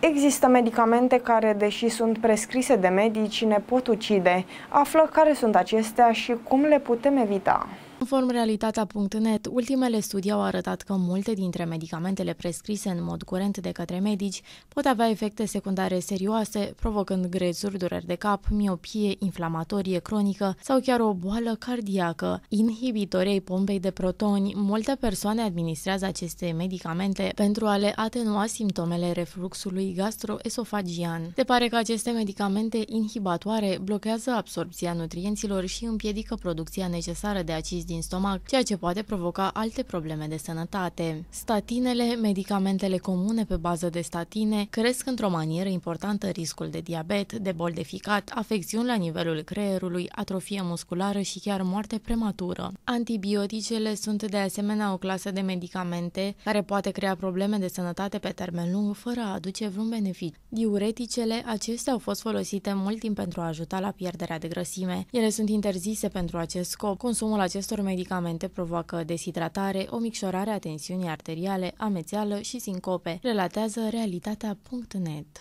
Există medicamente care, deși sunt prescrise de medici, ne pot ucide. Află care sunt acestea și cum le putem evita. Conform realitatea.net, ultimele studii au arătat că multe dintre medicamentele prescrise în mod curent de către medici pot avea efecte secundare serioase, provocând grezuri, dureri de cap, miopie, inflamatorie cronică sau chiar o boală cardiacă. Inhibitorii pompei de protoni, multe persoane administrează aceste medicamente pentru a le atenua simptomele refluxului gastroesofagian. Se pare că aceste medicamente inhibatoare blochează absorbția nutrienților și împiedică producția necesară de acizi din stomac, ceea ce poate provoca alte probleme de sănătate. Statinele, medicamentele comune pe bază de statine, cresc într-o manieră importantă riscul de diabet, de bol de ficat, afecțiuni la nivelul creierului, atrofie musculară și chiar moarte prematură. Antibioticele sunt de asemenea o clasă de medicamente care poate crea probleme de sănătate pe termen lung fără a aduce vreun beneficiu. Diureticele, acestea au fost folosite mult timp pentru a ajuta la pierderea de grăsime. Ele sunt interzise pentru acest scop. Consumul acestor acestor medicamente provoacă deshidratare, o micșorare a tensiunii arteriale, amețeală și sincope, relatează realitatea.net.